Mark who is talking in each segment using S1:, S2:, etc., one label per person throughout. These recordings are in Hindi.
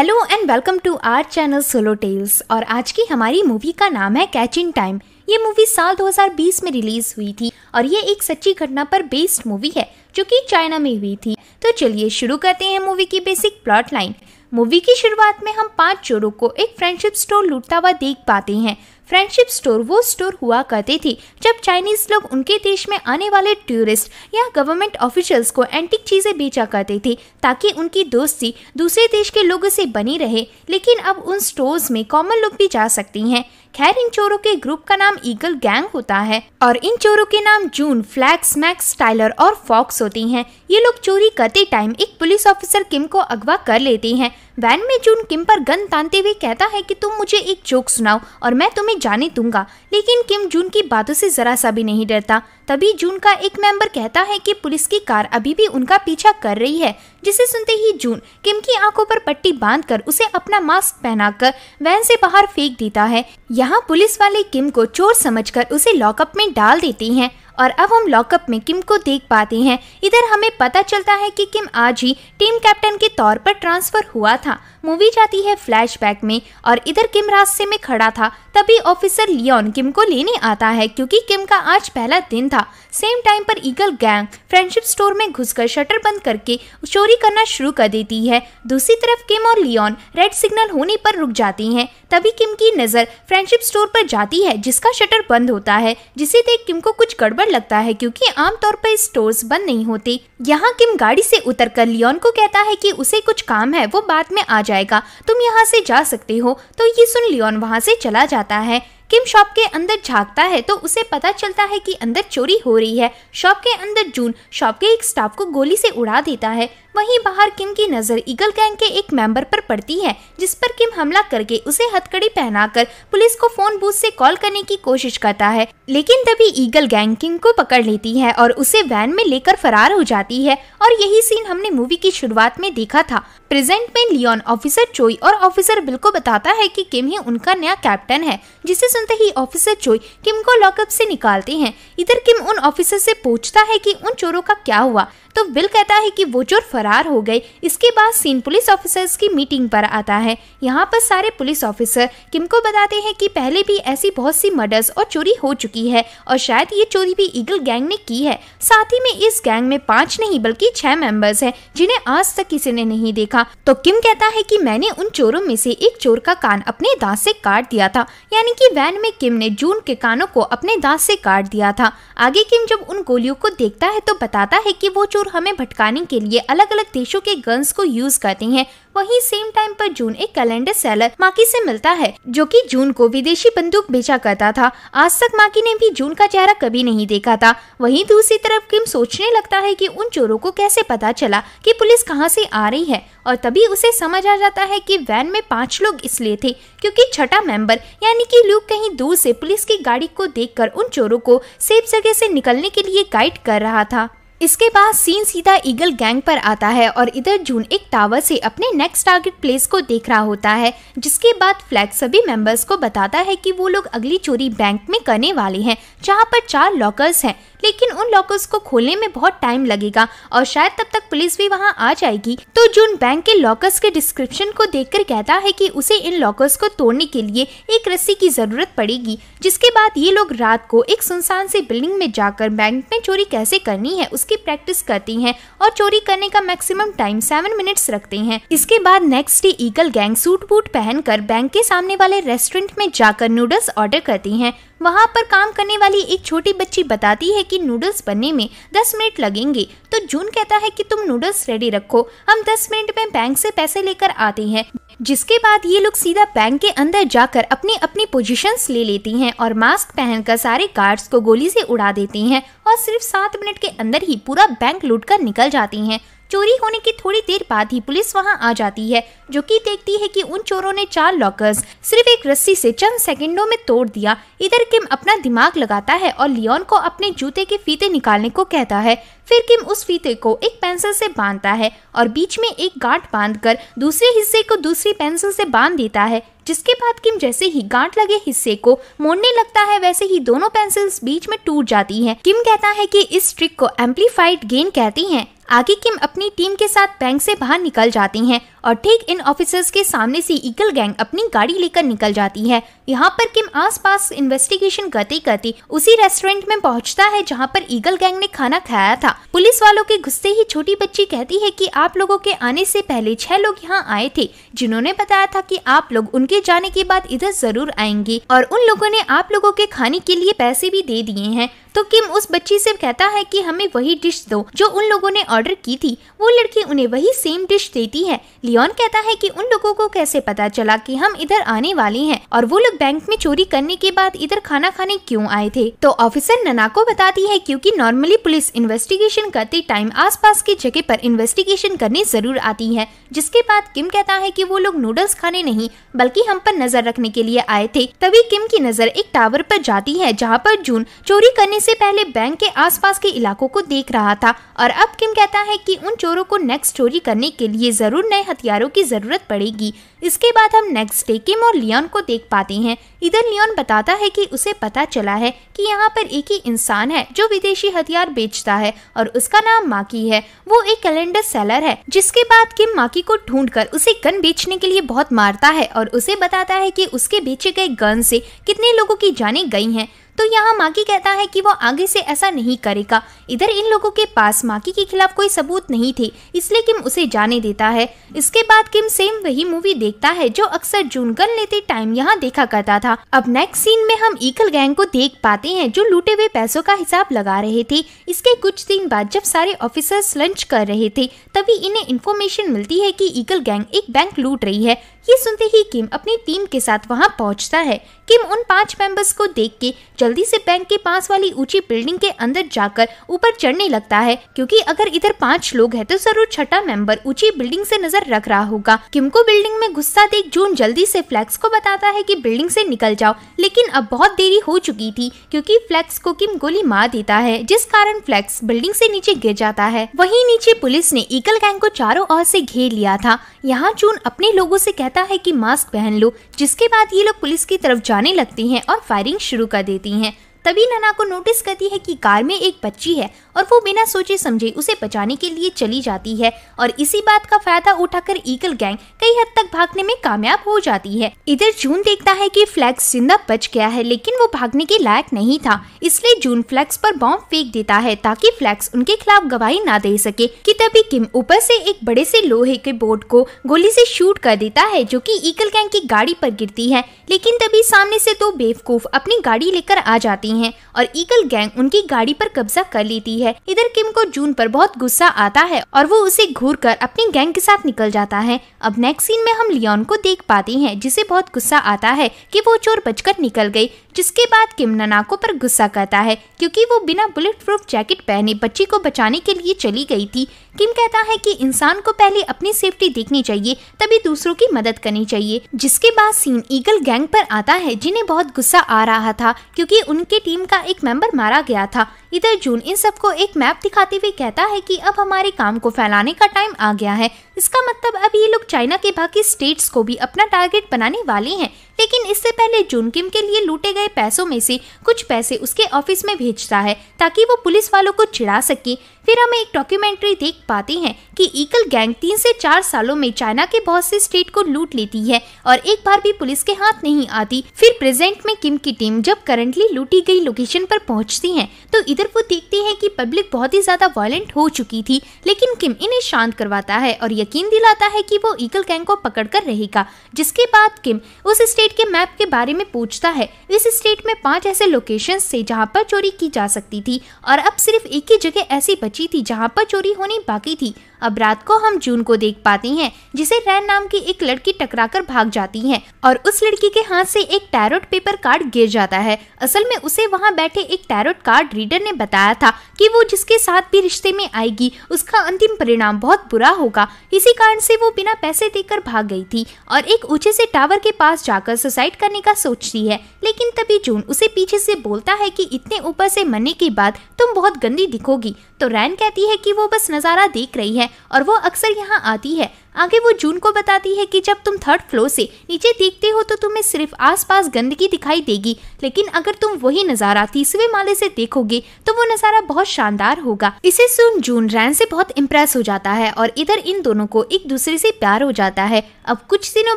S1: Hello and welcome to our channel solo tales और आज की हमारी मूवी का नाम है कैच इन टाइम ये मूवी साल 2020 में रिलीज हुई थी और ये एक सच्ची घटना पर बेस्ड मूवी है जो कि चाइना में हुई थी तो चलिए शुरू करते हैं मूवी की बेसिक प्लॉट लाइन मूवी की शुरुआत में हम पांच चोरों को एक फ्रेंडशिप स्टोर लूटता हुआ देख पाते हैं फ्रेंडशिप स्टोर वो स्टोर हुआ करती थी जब चाइनीज लोग उनके देश में आने वाले टूरिस्ट या गवर्नमेंट ऑफिशियल्स को एंटिक चीज़ें बेचा करते थे ताकि उनकी दोस्ती दूसरे देश के लोगों से बनी रहे लेकिन अब उन स्टोर्स में कॉमन लोग भी जा सकती हैं खैर इन चोरों के ग्रुप का नाम ईगल गैंग होता है और इन चोरों के नाम जून फ्लैक्स मैक्स टाइलर और फॉक्स होती हैं। ये लोग चोरी करते टाइम एक पुलिस ऑफिसर किम को अगवा कर लेती हैं। वैन में जून किम पर गन तानते हुए कहता है कि तुम मुझे एक जोक सुनाओ और मैं तुम्हें जाने दूंगा लेकिन किम जून की बातों से जरा सा भी नहीं डरता तभी जून का एक मेंबर कहता है कि पुलिस की कार अभी भी उनका पीछा कर रही है जिसे सुनते ही जून किम की आंखों पर पट्टी बांधकर उसे अपना मास्क पहनाकर वैन से बाहर फेंक देता है यहाँ पुलिस वाले किम को चोर समझकर उसे लॉकअप में डाल देती हैं और अब हम लॉकअप में किम को देख पाते हैं इधर हमें पता चलता है कि किम आज ही टीम कैप्टन के तौर पर ट्रांसफर हुआ था मूवी जाती है फ्लैशबैक में और इधर किम रास्ते में खड़ा था तभी ऑफिसर लियोन किम को लेने आता है क्योंकि किम का आज पहला दिन था सेम टाइम पर ईगल गैंग फ्रेंडशिप स्टोर में घुसकर शटर बंद करके चोरी करना शुरू कर देती है दूसरी तरफ किम और लियोन रेड सिग्नल होने पर रुक जाती हैं तभी किम की नज़र फ्रेंडशिप स्टोर पर जाती है जिसका शटर बंद होता है जिसे देख किम को कुछ गड़बड़ लगता है क्योंकि आमतौर पर स्टोर बंद नहीं होते यहाँ किम गाड़ी से उतर कर लियोन को कहता है कि उसे कुछ काम है वो बाद में आ जाएगा तुम यहाँ से जा सकते हो तो ये सुन लियोन वहाँ से चला जाता है किम शॉप के अंदर झांकता है तो उसे पता चलता है कि अंदर चोरी हो रही है शॉप के अंदर जून शॉप के एक स्टाफ को गोली से उड़ा देता है वहीं बाहर किम की नज़र ईगल गैंग के एक मेंबर पर पड़ती है जिस पर किम हमला करके उसे हथकड़ी पहनाकर पुलिस को फोन बूथ से कॉल करने की कोशिश करता है लेकिन तभी ईगल गैंग किम को पकड़ लेती है और उसे वैन में लेकर फरार हो जाती है और यही सीन हमने मूवी की शुरुआत में देखा था प्रेजेंट में लियोन ऑफिसर चोई और ऑफिसर बिल को बताता है कि किम ही उनका नया कैप्टन है जिसे सुनते ही ऑफिसर चोई किम को लॉकअप से निकालते हैं इधर किम उन ऑफिसर से पूछता है कि उन चोरों का क्या हुआ तो विल कहता है कि वो चोर फरार हो गए इसके बाद सीन पुलिस ऑफिसर्स की मीटिंग पर आता है यहाँ पर सारे पुलिस ऑफिसर किम को बताते हैं कि पहले भी ऐसी बहुत सी मर्डर्स और चोरी हो चुकी है और शायद ये चोरी भी ईगल गैंग ने की है साथ ही में इस गैंग में पाँच नहीं बल्कि छह मेंबर्स हैं जिन्हें आज तक किसी ने नहीं देखा तो किम कहता है कि मैंने उन चोरों में से एक चोर का कान अपने दांत से काट दिया था यानी कि वैन में किम ने जून के कानों को अपने दांत से काट दिया था आगे किम जब उन गोलियों को देखता है तो बताता है कि वो चोर चोर हमें भटकाने के लिए अलग अलग देशों के गन्स को यूज करते हैं वही सेम टाइम पर जून एक कैलेंडर सेलर माकी से मिलता है जो कि जून को विदेशी बंदूक बेचा करता था आज तक माकी ने भी जून का चेहरा कभी नहीं देखा था वहीं दूसरी तरफ किम सोचने लगता है कि उन चोरों को कैसे पता चला कि पुलिस कहां से आ रही है और तभी उसे समझ आ जाता है कि वैन में पांच लोग इसलिए थे क्योंकि छठा मेंबर यानी कि लोग कहीं दूर से पुलिस की गाड़ी को देखकर उन चोरों को सेफ जगह से निकलने के लिए गाइड कर रहा था इसके बाद सीन सीधा ईगल गैंग पर आता है और इधर जून एक टावर से अपने नेक्स्ट टारगेट प्लेस को देख रहा होता है जिसके बाद फ्लैग सभी मेंबर्स को बताता है कि वो लोग अगली चोरी बैंक में करने वाले हैं जहाँ पर चार लॉकर्स हैं लेकिन उन लॉकर्स को खोलने में बहुत टाइम लगेगा और शायद तब तक पुलिस भी वहाँ आ जाएगी तो जून बैंक के लॉकर्स के डिस्क्रिप्शन को देख कहता है की उसे इन लॉकर्स को तोड़ने के लिए एक रस्सी की जरूरत पड़ेगी जिसके बाद ये लोग रात को एक सुनसान से बिल्डिंग में जाकर बैंक में चोरी कैसे करनी है उसके की प्रैक्टिस करती हैं और चोरी करने का मैक्सिमम टाइम सेवन मिनट्स रखते हैं इसके बाद next day eagle gang suit boot पहनकर बैंक के सामने वाले रेस्टोरेंट में जाकर नूडल्स ऑर्डर करती हैं वहाँ पर काम करने वाली एक छोटी बच्ची बताती है कि नूडल्स बनने में दस मिनट लगेंगे तो जून कहता है कि तुम नूडल्स रेडी रखो हम दस मिनट में बैंक से पैसे लेकर आते हैं जिसके बाद ये लोग सीधा बैंक के अंदर जाकर अपनी अपनी पोजीशंस ले लेती हैं और मास्क पहनकर सारे गार्ड्स को गोली से उड़ा देती हैं और सिर्फ सात मिनट के अंदर ही पूरा बैंक लूट कर निकल जाती हैं चोरी होने की थोड़ी देर बाद ही पुलिस वहां आ जाती है जो कि देखती है कि उन चोरों ने चार लॉकर्स सिर्फ एक रस्सी से चंद सेकंडों में तोड़ दिया इधर किम अपना दिमाग लगाता है और लियोन को अपने जूते के फीते निकालने को कहता है फिर किम उस फीते को एक पेंसिल से बांधता है और बीच में एक गांठ बांध कर दूसरे हिस्से को दूसरी पेंसिल से बांध देता है जिसके बाद किम जैसे ही गांठ लगे हिस्से को मोड़ने लगता है वैसे ही दोनों पेंसिल्स बीच में टूट जाती हैं। किम कहता है कि इस ट्रिक को एम्पलीफाइड गेन कहती हैं आगे किम अपनी टीम के साथ बैंक से बाहर निकल जाती हैं और ठीक इन ऑफिसर्स के सामने से ईगल गैंग अपनी गाड़ी लेकर निकल जाती है यहाँ पर किम आसपास इन्वेस्टिगेशन करते करते उसी रेस्टोरेंट में पहुँचता है जहाँ पर ईगल गैंग ने खाना खाया था पुलिस वालों के घुसते ही छोटी बच्ची कहती है की आप लोगों के आने से पहले छह लोग यहाँ आए थे जिन्होंने बताया था की आप लोग उनके जाने के बाद इधर जरूर आएंगे और उन लोगों ने आप लोगों के खाने के लिए पैसे भी दे दिए हैं तो किम उस बच्ची से कहता है कि हमें वही डिश दो जो उन लोगों ने ऑर्डर की थी वो लड़की उन्हें वही सेम डिश देती है लियोन कहता है कि उन लोगों को कैसे पता चला कि हम इधर आने वाले हैं और वो लोग बैंक में चोरी करने के बाद इधर खाना खाने क्यों आए थे तो ऑफिसर नना को बताती है क्योंकि नॉर्मली पुलिस इन्वेस्टिगेशन करते टाइम आसपास की जगह पर इन्वेस्टिगेशन करने जरूर आती है जिसके बाद किम कहता है कि वो लोग नूडल्स खाने नहीं बल्कि हम पर नजर रखने के लिए आए थे तभी किम की नजर एक टावर पर जाती है जहाँ पर जून चोरी करने से पहले बैंक के आसपास के इलाकों को देख रहा था और अब किम कहता है कि उन चोरों को नेक्स्ट चोरी करने के लिए ज़रूर नए हथियारों की ज़रूरत पड़ेगी इसके बाद हम नेक्स्ट डे किम और लियोन को देख पाते हैं इधर लियोन बताता है कि उसे पता चला है कि यहाँ पर एक ही इंसान है जो विदेशी हथियार बेचता है और उसका नाम माकी है वो एक कैलेंडर सेलर है जिसके बाद किम माकी को ढूंढ कर उसे गन बेचने के लिए बहुत मारता है और उसे बताता है की उसके बेचे गए गन से कितने लोगों की जाने गई है तो यहाँ माकी कहता है कि वो आगे से ऐसा नहीं करेगा इधर इन लोगों के पास माकी के खिलाफ कोई सबूत नहीं थे इसलिए किम उसे जाने देता है इसके बाद किम सेम वही मूवी देखता है जो अक्सर जूनगन लेते टाइम यहाँ देखा करता था अब नेक्स्ट सीन में हम ईकल गैंग को देख पाते हैं जो लूटे हुए पैसों का हिसाब लगा रहे थे इसके कुछ दिन बाद जब सारे ऑफिसर्स लंच कर रहे थे तभी इन्हें इन्फॉर्मेशन मिलती है की ईकल गैंग एक बैंक लूट रही है ये सुनते ही किम अपनी टीम के साथ वहाँ पहुँचता है किम उन पांच मेंबर्स को देख के जल्दी से बैंक के पास वाली ऊंची बिल्डिंग के अंदर जाकर ऊपर चढ़ने लगता है क्योंकि अगर इधर पांच लोग हैं तो जरूर छठा मेंबर ऊंची बिल्डिंग से नजर रख रहा होगा किम को बिल्डिंग में गुस्सा देख जून जल्दी से फ्लैक्स को बताता है कि बिल्डिंग से निकल जाओ लेकिन अब बहुत देरी हो चुकी थी क्योंकि फ्लैक्स को किम गोली मार देता है जिस कारण फ्लैक्स बिल्डिंग से नीचे गिर जाता है वहीं नीचे पुलिस ने ईगल गैंग को चारों ओर से घेर लिया था यहाँ जून अपने लोगों से कहता है कि मास्क पहन लो जिसके बाद ये लोग पुलिस की तरफ जा चिल्लाने लगती हैं और फायरिंग शुरू कर देती हैं तभी नना को नोटिस करती है कि कार में एक बच्ची है और वो बिना सोचे समझे उसे बचाने के लिए चली जाती है और इसी बात का फायदा उठाकर ईगल गैंग कई हद तक भागने में कामयाब हो जाती है इधर जून देखता है कि फ्लैक्स जिंदा बच गया है लेकिन वो भागने के लायक नहीं था इसलिए जून फ्लैक्स पर बॉम्ब फेंक देता है ताकि फ्लैक्स उनके खिलाफ गवाही ना दे सके कि तभी किम ऊपर से एक बड़े से लोहे के बोर्ड को गोली से शूट कर देता है जो कि ईगल गैंग की गाड़ी पर गिरती है लेकिन तभी सामने से दो बेवकूफ अपनी गाड़ी लेकर आ जाती जाती हैं और ईगल गैंग उनकी गाड़ी पर कब्जा कर लेती है इधर किम को जून पर बहुत गुस्सा आता है और वो उसे घूर कर अपनी गैंग के साथ निकल जाता है अब नेक्स्ट सीन में हम लियोन को देख पाते हैं जिसे बहुत गुस्सा आता है कि वो चोर बचकर निकल गई जिसके बाद किम ननाको पर गुस्सा करता है क्योंकि वो बिना बुलेट प्रूफ जैकेट पहने बच्ची को बचाने के लिए चली गई थी किम कहता है कि इंसान को पहले अपनी सेफ्टी देखनी चाहिए तभी दूसरों की मदद करनी चाहिए जिसके बाद सीन ईगल गैंग पर आता है जिन्हें बहुत गुस्सा आ रहा था क्योंकि उनके टीम का एक मेंबर मारा गया था इधर जून इन सबको एक मैप दिखाते हुए कहता है कि अब हमारे काम को फैलाने का टाइम आ गया है इसका मतलब अब ये लोग चाइना के बाकी स्टेट्स को भी अपना टारगेट बनाने वाले हैं लेकिन इससे पहले जून किम के लिए लूटे गए पैसों में से कुछ पैसे उसके ऑफिस में भेजता है ताकि वो पुलिस वालों को चिढ़ा सके फिर हम एक डॉक्यूमेंट्री देख पाते हैं कि ईकल गैंग तीन से चार सालों में चाइना के बहुत से स्टेट को लूट लेती है और एक बार भी पुलिस के हाथ नहीं आती फिर प्रेजेंट में किम की टीम जब करंटली लूटी गई लोकेशन पर पहुंचती है तो इधर वो देखते हैं कि पब्लिक बहुत ही ज्यादा वायलेंट हो चुकी थी लेकिन किम इन्हें शांत करवाता है और यकीन दिलाता है की वो ईकल गैंग को कर रहेगा जिसके बाद किम उस स्टेट स्टेट के मैप के बारे में पूछता है इस स्टेट में पांच ऐसे लोकेशन थे जहां पर चोरी की जा सकती थी और अब सिर्फ एक ही जगह ऐसी बची थी जहां पर चोरी होनी बाकी थी अब रात को हम जून को देख पाती हैं जिसे रैन नाम की एक लड़की टकराकर भाग जाती है और उस लड़की के हाथ से एक टैरोट पेपर कार्ड गिर जाता है असल में उसे वहाँ बैठे एक टैरोट कार्ड रीडर ने बताया था कि वो जिसके साथ भी रिश्ते में आएगी उसका अंतिम परिणाम बहुत बुरा होगा इसी कारण से वो बिना पैसे देकर भाग गई थी और एक ऊंचे से टावर के पास जाकर सुसाइड करने का सोचती है लेकिन तभी जून उसे पीछे से बोलता है कि इतने ऊपर से मरने के बाद तुम बहुत गंदी दिखोगी तो रैन कहती है कि वो बस नज़ारा देख रही है और वो अक्सर यहाँ आती है आगे वो जून को बताती है कि जब तुम थर्ड फ्लोर से नीचे देखते हो तो तुम्हें सिर्फ आसपास गंदगी दिखाई देगी लेकिन अगर तुम वही नज़ारा तीसरे माले से देखोगे तो वो नज़ारा बहुत शानदार होगा इसे सुन जून रैन से बहुत इम्प्रेस हो जाता है और इधर इन दोनों को एक दूसरे से प्यार हो जाता है अब कुछ दिनों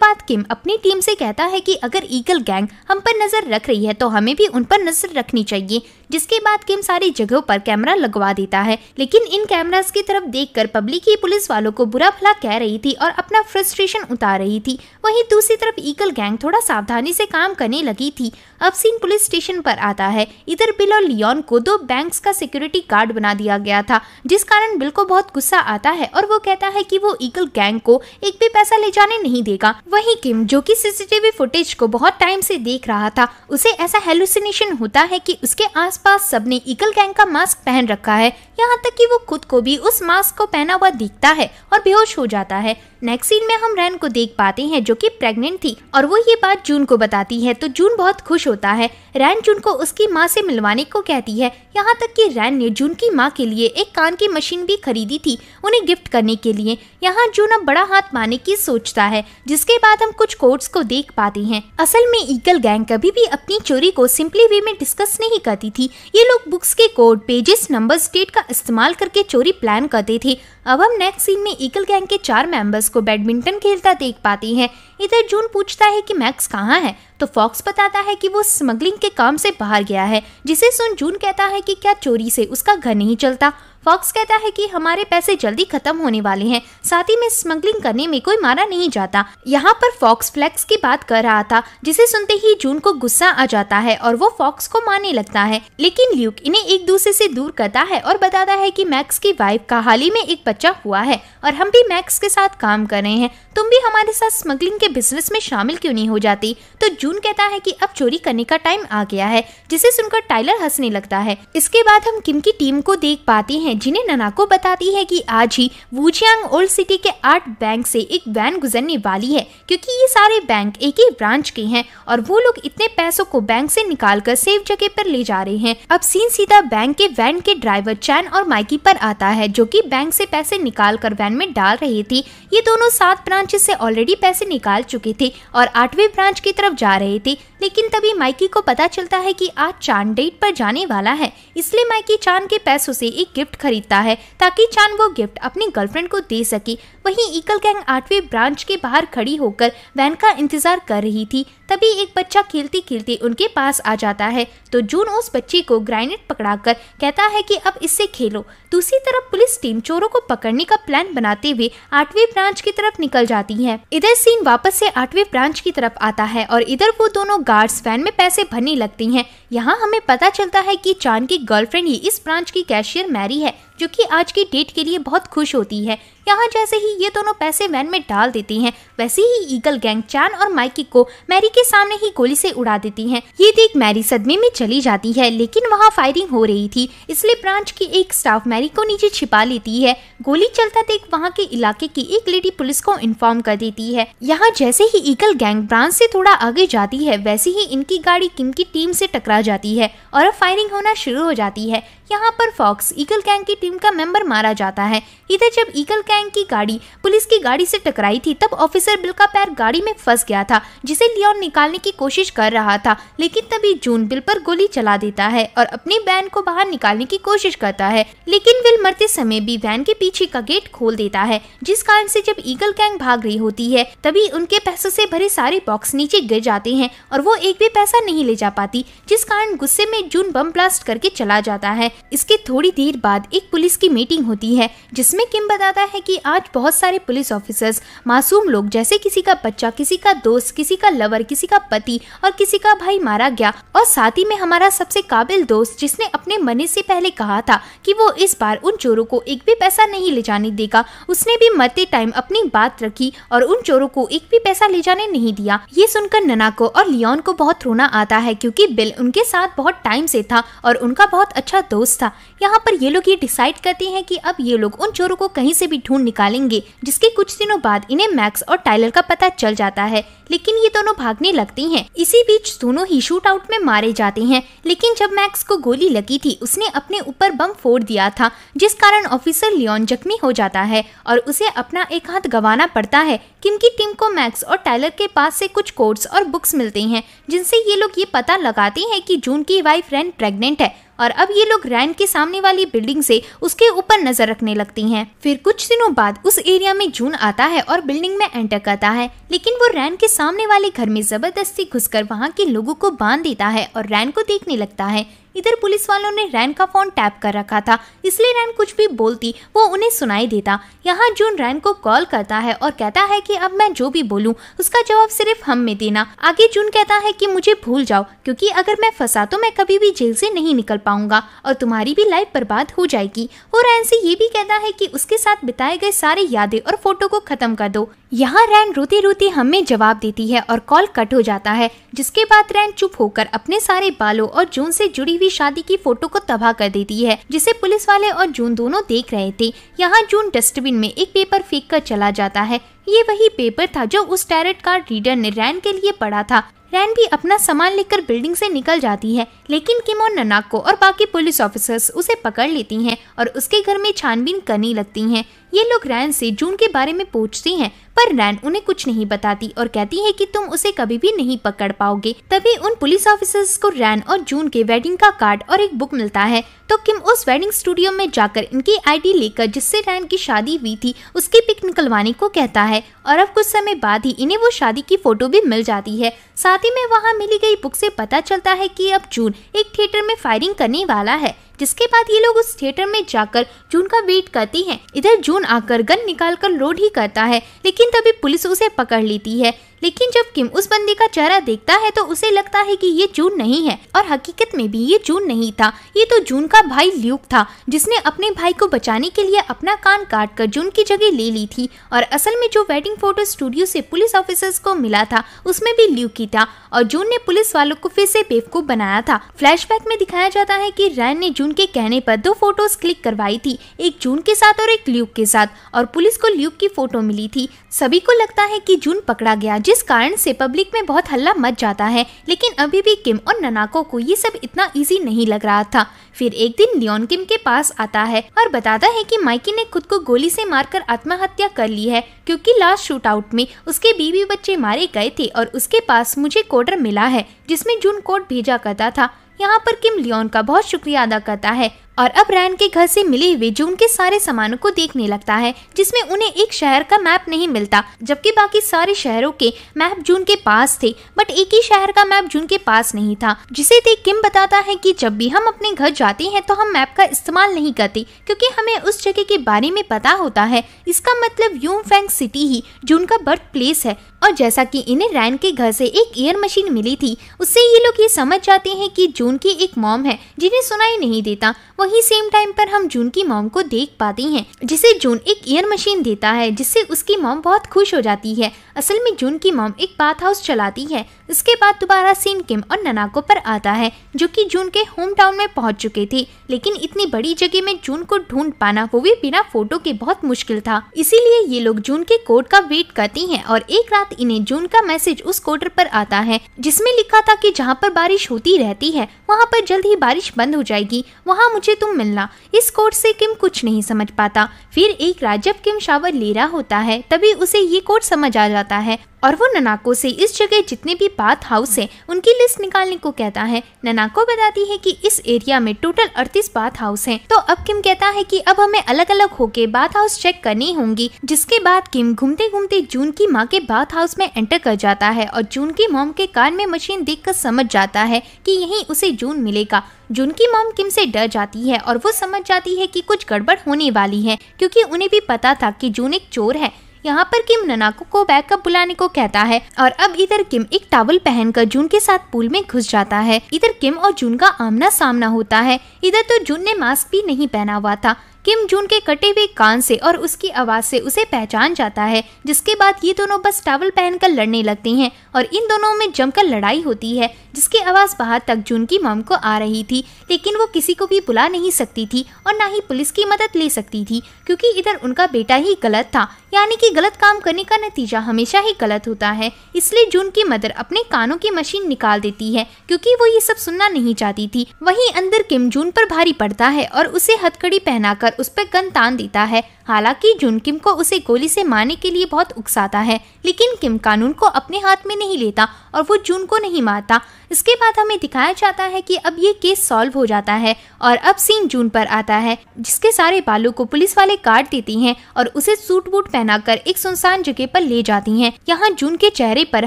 S1: बाद किम अपनी टीम से कहता है की अगर ईगल गैंग हम पर नज़र रख रही है तो हमें भी उन पर नज़र रखनी चाहिए जिसके बाद किम सारी जगहों पर कैमरा लगवा देता है लेकिन इन कैमराज की तरफ देखकर पब्लिक ही पुलिस वालों को बुरा भला कह रही थी और अपना फ्रस्ट्रेशन उतार रही थी वहीं दूसरी तरफ ईगल गैंग थोड़ा सावधानी से काम करने लगी थी अब सीन पुलिस स्टेशन पर आता है इधर बिल और लियोन को दो बैंक्स का सिक्योरिटी गार्ड बना दिया गया था जिस कारण बिल को बहुत गुस्सा आता है और वो कहता है की वो ईगल गैंग को एक भी पैसा ले जाने नहीं देगा वही किम जो कि सीसीटीवी फुटेज को बहुत टाइम ऐसी देख रहा था उसे ऐसा हेलुसिनेशन होता है की उसके आस पास सबने ईगल गैंग का मास्क पहन रखा है यहाँ तक कि वो खुद को भी उस मास्क को पहना हुआ दिखता है और बेहोश हो जाता है है नेक्स्ट सीन में हम रैन को देख पाते हैं जो कि प्रेग्नेंट थी और वो ये बात जून को बताती है तो जून बहुत खुश होता है रैन जून को उसकी माँ से मिलवाने को कहती है यहाँ तक कि रैन ने जून की माँ के लिए एक कान की मशीन भी खरीदी थी उन्हें गिफ्ट करने के लिए यहाँ जून अब बड़ा हाथ माने की सोचता है जिसके बाद हम कुछ कोर्ट्स को देख पाते हैं असल में ईगल गैंग कभी भी अपनी चोरी को सिंपली वे में डिस्कस नहीं करती थी ये लोग बुक्स के कोड पेजेस नंबर स्टेट का इस्तेमाल करके चोरी प्लान करते थे अब हम नेक्स्ट सीन में ईगल गैंग के चार मेंबर्स को बैडमिंटन खेलता देख पाते हैं इधर जून पूछता है कि मैक्स कहाँ है तो फॉक्स बताता है कि वो स्मगलिंग के काम से बाहर गया है जिसे सुन जून कहता है कि क्या चोरी से उसका घर नहीं चलता फॉक्स कहता है कि हमारे पैसे जल्दी खत्म होने वाले हैं साथ ही में स्मगलिंग करने में कोई मारा नहीं जाता यहाँ पर फॉक्स फ्लैक्स की बात कर रहा था जिसे सुनते ही जून को गुस्सा आ जाता है और वो फॉक्स को मारने लगता है लेकिन ल्यूक इन्हें एक दूसरे से दूर करता है और बताता है कि मैक्स की वाइफ का हाल ही में एक बच्चा हुआ है और हम भी मैक्स के साथ काम कर रहे हैं तुम भी हमारे साथ स्मगलिंग के बिजनेस में शामिल क्यों नहीं हो जाती तो जून कहता है कि अब चोरी करने का टाइम आ गया है जिसे सुनकर टाइलर हंसने लगता है इसके बाद हम किम की टीम को देख पाते हैं जिन्हें ननाको बताती है कि आज ही वुजियांग ओल्ड सिटी के आठ बैंक से एक वैन गुजरने वाली है क्योंकि ये सारे बैंक एक ही ब्रांच के हैं और वो लोग इतने पैसों को बैंक से निकाल कर सेफ जगह पर ले जा रहे हैं अब सीन सीधा बैंक के वैन के ड्राइवर चैन और माइकी पर आता है जो कि बैंक से पैसे निकाल कर वैन में डाल रही थी ये दोनों सात ब्रांचेस से ऑलरेडी पैसे निकाल डाल चुकी थी और आठवें ब्रांच की तरफ जा रही थी लेकिन तभी माइकी को पता चलता है कि आज चांद डेट पर जाने वाला है इसलिए माइकी चांद के पैसों से एक गिफ्ट खरीदता है ताकि चांद वो गिफ्ट अपनी गर्लफ्रेंड को दे सके वहीं ईकल गैंग आठवें ब्रांच के बाहर खड़ी होकर वैन का इंतजार कर रही थी तभी एक बच्चा खेलते खेलते उनके पास आ जाता है तो जून उस बच्चे को ग्राइनेट कर कहता है कि अब इससे खेलो दूसरी तरफ पुलिस टीम चोरों को पकड़ने का प्लान बनाते हुए आठवीं ब्रांच की तरफ निकल जाती है इधर सीन वापस से आठवीं ब्रांच की तरफ आता है और इधर वो दोनों गार्ड्स वैन में पैसे भरने लगती हैं यहाँ हमें पता चलता है कि चांद की गर्लफ्रेंड ही इस ब्रांच की कैशियर मैरी है जो कि आज की डेट के लिए बहुत खुश होती है यहाँ जैसे ही ये दोनों पैसे वैन में डाल देती हैं वैसे ही ईगल गैंग चांद और माइकी को मैरी के सामने ही गोली से उड़ा देती हैं ये देख मैरी सदमे में चली जाती है लेकिन वहाँ फायरिंग हो रही थी इसलिए ब्रांच की एक स्टाफ मैरी को नीचे छिपा लेती है गोली चलता देख वहाँ के इलाके की एक लेडी पुलिस को इन्फॉर्म कर देती है यहाँ जैसे ही ईगल गैंग ब्रांच से थोड़ा आगे जाती है वैसे ही इनकी गाड़ी किम की टीम से टकरा जाती है और अब फायरिंग होना शुरू हो जाती है यहाँ पर फॉक्स ईगल कैंग की टीम का मेंबर मारा जाता है इधर जब ईगल कैंग की गाड़ी पुलिस की गाड़ी से टकराई थी तब ऑफिसर बिल का पैर गाड़ी में फंस गया था जिसे लियोन निकालने की कोशिश कर रहा था लेकिन तभी जून बिल पर गोली चला देता है और अपनी वैन को बाहर निकालने की कोशिश करता है लेकिन बिल मरते समय भी वैन के पीछे का गेट खोल देता है जिस कारण से जब ईगल कैंग भाग रही होती है तभी उनके पैसों से भरे सारे बॉक्स नीचे गिर जाते हैं और वो एक भी पैसा नहीं ले जा पाती जिस कारण गुस्से में जून बम ब्लास्ट करके चला जाता है इसके थोड़ी देर बाद एक पुलिस की मीटिंग होती है जिसमें किम बताता है कि आज बहुत सारे पुलिस ऑफिसर्स मासूम लोग जैसे किसी का बच्चा किसी का दोस्त किसी का लवर किसी का पति और किसी का भाई मारा गया और साथ ही में हमारा सबसे काबिल दोस्त जिसने अपने मने से पहले कहा था कि वो इस बार उन चोरों को एक भी पैसा नहीं ले जाने देगा उसने भी मरते टाइम अपनी बात रखी और उन चोरों को एक भी पैसा ले जाने नहीं दिया ये सुनकर नना को और लियोन को बहुत रोना आता है क्योंकि बिल उनके साथ बहुत टाइम से था और उनका बहुत अच्छा दोस्त केस था यहाँ पर ये लोग ये डिसाइड करते हैं कि अब ये लोग उन चोरों को कहीं से भी ढूंढ निकालेंगे जिसके कुछ दिनों बाद इन्हें मैक्स और टाइलर का पता चल जाता है लेकिन ये दोनों भागने लगती हैं। इसी बीच दोनों ही शूट आउट में मारे जाते हैं लेकिन जब मैक्स को गोली लगी थी उसने अपने ऊपर बम फोड़ दिया था जिस कारण ऑफिसर लियोन जख्मी हो जाता है और उसे अपना एक हाथ गंवाना पड़ता है किम की टीम को मैक्स और टाइलर के पास से कुछ कोर्ट्स और बुक्स मिलते हैं जिनसे ये लोग ये पता लगाते हैं कि जून की वाइफ रेन प्रेग्नेंट है और अब ये लोग रैन के सामने वाली बिल्डिंग से उसके ऊपर नजर रखने लगती हैं। फिर कुछ दिनों बाद उस एरिया में जून आता है और बिल्डिंग में एंटर करता है लेकिन वो रैन के सामने वाले घर में जबरदस्ती घुसकर वहाँ के लोगों को बांध देता है और रैन को देखने लगता है इधर पुलिस वालों ने रैन का फोन टैप कर रखा था इसलिए रैन कुछ भी बोलती वो उन्हें सुनाई देता यहाँ जून रैन को कॉल करता है और कहता है कि अब मैं जो भी बोलूँ उसका जवाब सिर्फ हम में देना आगे जून कहता है कि मुझे भूल जाओ क्योंकि अगर मैं फंसा तो मैं कभी भी जेल से नहीं निकल पाऊंगा और तुम्हारी भी लाइफ बर्बाद हो जाएगी वो रैन से ये भी कहता है की उसके साथ बिताए गए सारे यादें और फोटो को खत्म कर दो यहाँ रैन रोते रोते हमें जवाब देती है और कॉल कट हो जाता है जिसके बाद रैन चुप होकर अपने सारे बालों और जून से जुड़ी हुई शादी की फोटो को तबाह कर देती है जिसे पुलिस वाले और जून दोनों देख रहे थे यहाँ जून डस्टबिन में एक पेपर फेंक कर चला जाता है ये वही पेपर था जो उस टैरेट कार्ड रीडर ने रैन के लिए पढ़ा था रैन भी अपना सामान लेकर बिल्डिंग से निकल जाती है लेकिन किम और ननाको और बाकी पुलिस ऑफिसर्स उसे पकड़ लेती हैं और उसके घर में छानबीन करने लगती हैं ये लोग रैन से जून के बारे में पूछती हैं पर रैन उन्हें कुछ नहीं बताती और कहती है कि तुम उसे कभी भी नहीं पकड़ पाओगे तभी उन पुलिस ऑफिसर्स को रैन और जून के वेडिंग का कार्ड और एक बुक मिलता है तो किम उस वेडिंग स्टूडियो में जाकर इनकी आईडी लेकर जिससे रैन की शादी हुई थी उसकी पिक निकलवाने को कहता है और अब कुछ समय बाद ही इन्हें वो शादी की फोटो भी मिल जाती है साथ ही में वहाँ मिली गई बुक से पता चलता है कि अब जून एक थिएटर में फायरिंग करने वाला है जिसके बाद ये लोग उस थिएटर में जाकर जून का वेट करती है इधर जून आकर गन निकाल कर लोड ही करता है लेकिन तभी पुलिस उसे पकड़ लेती है लेकिन जब किम उस बंदे का चेहरा देखता है तो उसे लगता है कि ये जून नहीं है और हकीकत में भी ये जून नहीं था ये तो जून का भाई ल्यूक था जिसने अपने भाई को बचाने के लिए अपना कान काट कर जून की जगह ले ली थी और असल में जो वेडिंग फोटो स्टूडियो से पुलिस ऑफिसर्स को मिला था उसमें भी ल्यूक ही था और जून ने पुलिस वालों को फिर से बेवकूफ बनाया था फ्लैश में दिखाया जाता है की रैन ने जून के कहने पर दो फोटोज क्लिक करवाई थी एक जून के साथ और एक ल्यूक के साथ और पुलिस को ल्यूक की फोटो मिली थी सभी को लगता है की जून पकड़ा गया जिस कारण से पब्लिक में बहुत हल्ला मच जाता है लेकिन अभी भी किम और ननाको को ये सब इतना ईजी नहीं लग रहा था फिर एक दिन लियोन किम के पास आता है और बताता है कि माइकी ने खुद को गोली से मारकर आत्महत्या कर ली है क्योंकि लास्ट शूटआउट में उसके बीवी बच्चे मारे गए थे और उसके पास मुझे कोडर मिला है जिसमें जून कोड भेजा करता था यहाँ पर किम लियोन का बहुत शुक्रिया अदा करता है और अब रैन के घर से मिले हुए जून के सारे सामानों को देखने लगता है जिसमें उन्हें एक शहर का मैप नहीं मिलता जबकि बाकी सारे शहरों के मैप जून के पास थे बट एक ही शहर का मैप जून के पास नहीं था जिसे देख किम बताता है कि जब भी हम अपने घर जाते हैं तो हम मैप का इस्तेमाल नहीं करते क्योंकि हमें उस जगह के बारे में पता होता है इसका मतलब यूम सिटी ही जून का बर्थ प्लेस है और जैसा कि इन्हें रैन के घर से एक ईयर मशीन मिली थी उससे ये लोग ये समझ जाते हैं कि जून की एक मॉम है जिन्हें सुनाई नहीं देता वही सेम टाइम पर हम जून की मॉम को देख पाते हैं जिसे जून एक ईयर मशीन देता है जिससे उसकी मॉम बहुत खुश हो जाती है असल में जून की मॉम एक बाथ हाउस चलाती है इसके बाद दोबारा सीन किम और ननाको पर आता है जो कि जून के होम टाउन में पहुंच चुके थे लेकिन इतनी बड़ी जगह में जून को ढूंढ पाना वो भी बिना फोटो के बहुत मुश्किल था इसीलिए ये लोग जून के कोर्ट का वेट करती हैं और एक रात साथ इन्हें जून का मैसेज उस कोटर पर आता है जिसमें लिखा था कि जहाँ पर बारिश होती रहती है वहाँ पर जल्द ही बारिश बंद हो जाएगी वहाँ मुझे तुम मिलना इस कोट से किम कुछ नहीं समझ पाता फिर एक राजब किम शावर ले रहा होता है तभी उसे ये कोट समझ आ जाता है और वो ननाको से इस जगह जितने भी बाथ हाउस हैं उनकी लिस्ट निकालने को कहता है ननाको बताती है कि इस एरिया में टोटल 38 बाथ हाउस हैं तो अब किम कहता है कि अब हमें अलग अलग होके बाथ हाउस चेक करनी होंगी जिसके बाद किम घूमते घूमते जून की माँ के बाथ हाउस में एंटर कर जाता है और जून की मोम के कान में मशीन कर समझ जाता है की यही उसे जून मिलेगा जून की मोम किम से डर जाती है और वो समझ जाती है की कुछ गड़बड़ होने वाली है क्यूँकी उन्हें भी पता था की जून एक चोर है यहाँ पर किम ननाको को बैकअप बुलाने को कहता है और अब इधर किम एक टावल पहनकर जून के साथ पूल में घुस जाता है इधर किम और जून का आमना सामना होता है इधर तो जून ने मास्क भी नहीं पहना हुआ था किम जून के कटे हुए कान से और उसकी आवाज़ से उसे पहचान जाता है जिसके बाद ये दोनों बस टावल पहनकर लड़ने लगते हैं और इन दोनों में जमकर लड़ाई होती है जिसकी आवाज़ बाहर तक जून की मम को आ रही थी लेकिन वो किसी को भी बुला नहीं सकती थी और ना ही पुलिस की मदद ले सकती थी क्योंकि इधर उनका बेटा ही गलत था यानी कि गलत काम करने का नतीजा हमेशा ही गलत होता है इसलिए जून की मदर अपने कानों की मशीन निकाल देती है क्योंकि वो ये सब सुनना नहीं चाहती थी वहीं अंदर किम जून पर भारी पड़ता है और उसे हथकड़ी पहनाकर उस पर गन तान देता है हालांकि जुन किम को उसे गोली से मारने के लिए बहुत उकसाता है लेकिन किम कानून को अपने हाथ में नहीं लेता और वो जून को नहीं मारता इसके बाद हमें दिखाया जाता है कि अब ये केस सॉल्व हो जाता है और अब सीन जून पर आता है जिसके सारे बालों को पुलिस वाले काट देती हैं और उसे सूट बूट पहनाकर एक सुनसान जगह पर ले जाती हैं यहाँ जून के चेहरे पर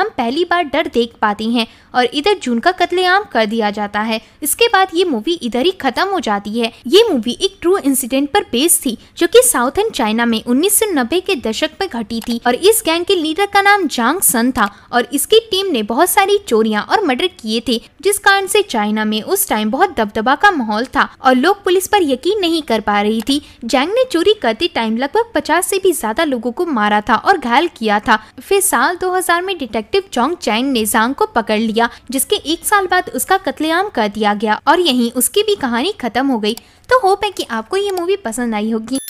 S1: हम पहली बार डर देख पाती हैं और इधर जून का कत्लेआम कर दिया जाता है इसके बाद ये मूवी इधर ही खत्म हो जाती है ये मूवी एक ट्रू इंसिडेंट पर बेस्ड थी जो की साउथ गैंग चाइना में उन्नीस के दशक में घटी थी और इस गैंग के लीडर का नाम जांग सन था और इसकी टीम ने बहुत सारी चोरियां और मर्डर किए थे जिस कारण से चाइना में उस टाइम बहुत दबदबा का माहौल था और लोग पुलिस पर यकीन नहीं कर पा रही थी जैंग ने चोरी करते टाइम लगभग पचास से भी ज्यादा लोगों को मारा था और घायल किया था फिर साल 2000 में डिटेक्टिव चौंग चैंग ने जांग को पकड़ लिया जिसके एक साल बाद उसका कत्लेआम कर दिया गया और यहीं उसकी भी कहानी खत्म हो गई तो होप है कि आपको ये मूवी पसंद आई होगी